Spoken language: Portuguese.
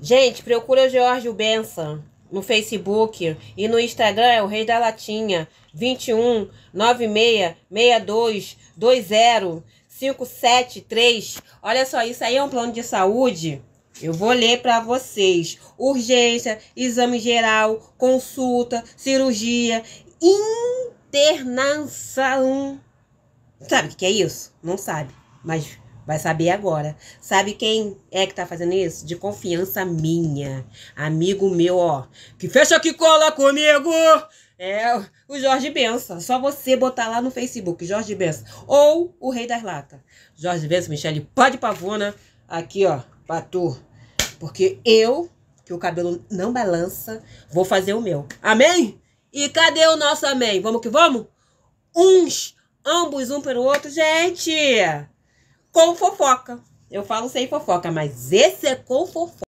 Gente, procura o Jorge Benção no Facebook e no Instagram é o Rei da Latinha 21 96 62 20 573. Olha só, isso aí é um plano de saúde. Eu vou ler para vocês: urgência, exame geral, consulta, cirurgia, internação. Sabe o que é isso? Não sabe, mas Vai saber agora. Sabe quem é que tá fazendo isso? De confiança minha. Amigo meu, ó. Que fecha que cola comigo! É o Jorge Benção. Só você botar lá no Facebook, Jorge Benção. Ou o Rei das Latas. Jorge Benção, Michele, pode pavona. Aqui, ó, pra tu. Porque eu, que o cabelo não balança, vou fazer o meu. Amém? E cadê o nosso amém? Vamos que vamos? Uns, ambos, um pelo outro. Gente! com fofoca. Eu falo sem fofoca, mas esse é com fofoca.